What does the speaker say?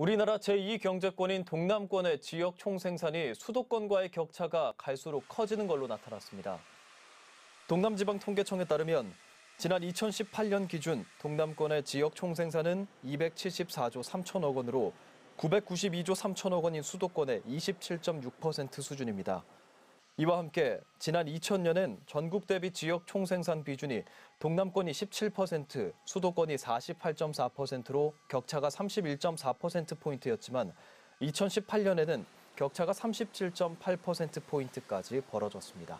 우리나라 제2경제권인 동남권의 지역 총생산이 수도권과의 격차가 갈수록 커지는 걸로 나타났습니다. 동남지방통계청에 따르면 지난 2018년 기준 동남권의 지역 총생산은 274조 3천억 원으로 992조 3천억 원인 수도권의 27.6% 수준입니다. 이와 함께 지난 2000년엔 전국 대비 지역 총생산 비준이 동남권이 17%, 수도권이 48.4%로 격차가 31.4%포인트였지만 2018년에는 격차가 37.8%포인트까지 벌어졌습니다.